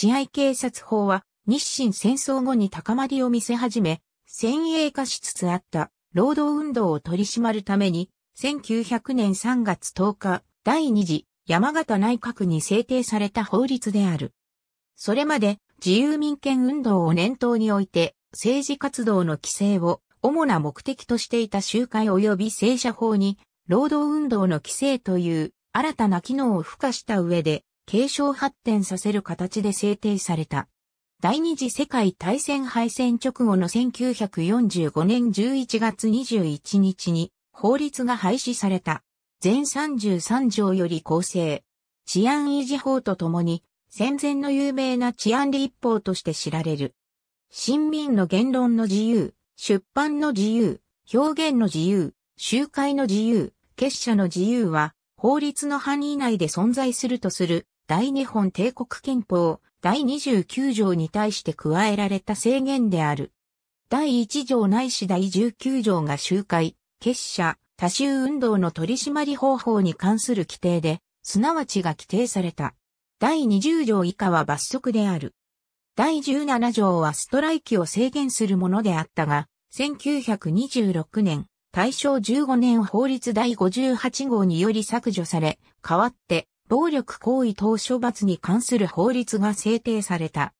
治安警察法は日清戦争後に高まりを見せ始め、先鋭化しつつあった労働運動を取り締まるために、1900年3月10日、第2次山形内閣に制定された法律である。それまで自由民権運動を念頭において政治活動の規制を主な目的としていた集会及び正社法に労働運動の規制という新たな機能を付加した上で継承発展させる形で制定された。第二次世界大戦敗戦直後の1945年11月21日に法律が廃止された。全33条より構成。治安維持法とともに戦前の有名な治安立法として知られる。新民の言論の自由、出版の自由、表現の自由、集会の自由、結社の自由は法律の範囲内で存在するとする大日本帝国憲法第29条に対して加えられた制限である。第1条ないし第19条が集会、結社、多衆運動の取締り方法に関する規定で、すなわちが規定された。第20条以下は罰則である。第17条はストライキを制限するものであったが、1926年、大正15年法律第58号により削除され、代わって暴力行為等処罰に関する法律が制定された。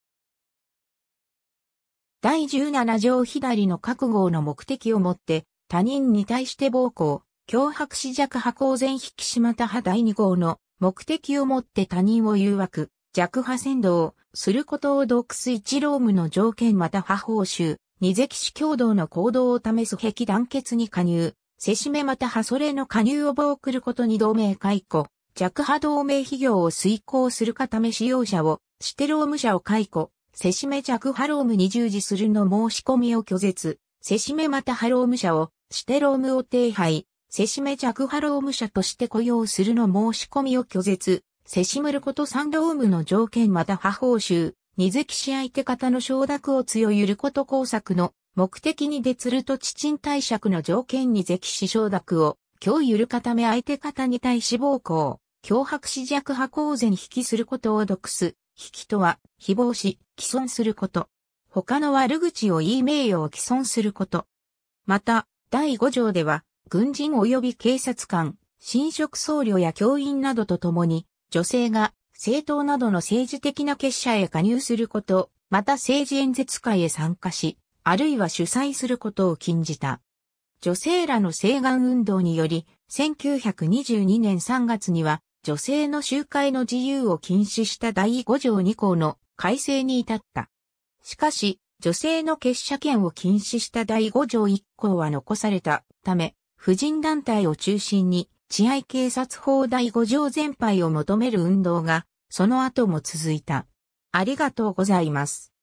第17条左の覚悟の目的をもって、他人に対して暴行、脅迫し弱破公然引き締また派第2号の目的をもって他人を誘惑、弱破先導することを独す一労務の条件また派報酬、二関市共同の行動を試す壁団結に加入、せしめまた派それの加入を棒くることに同盟解雇、弱波同盟企業を遂行するかため使用者を、テローム社を解雇、せしめ弱波ームに従事するの申し込みを拒絶、せしめまたローム社を、テロームを定廃、せしめ弱波ーム社として雇用するの申し込みを拒絶、せしむること三ームの条件また波報酬、二関し相手方の承諾を強ゆること工作の目的に出つると地賃貸借の条件に関し承諾を、今日ゆる固め相手方に対し暴行。脅迫死、弱派公然引きすることを毒す、引きとは、誹謗し、既存すること。他の悪口を言い名誉を既存すること。また、第5条では、軍人及び警察官、侵食僧侶や教員などとともに、女性が政党などの政治的な結社へ加入すること、また政治演説会へ参加し、あるいは主催することを禁じた。女性らの請願運動により、1922年3月には、女性の集会の自由を禁止した第5条2項の改正に至った。しかし、女性の結社権を禁止した第5条1項は残されたため、婦人団体を中心に治安警察法第5条全廃を求める運動が、その後も続いた。ありがとうございます。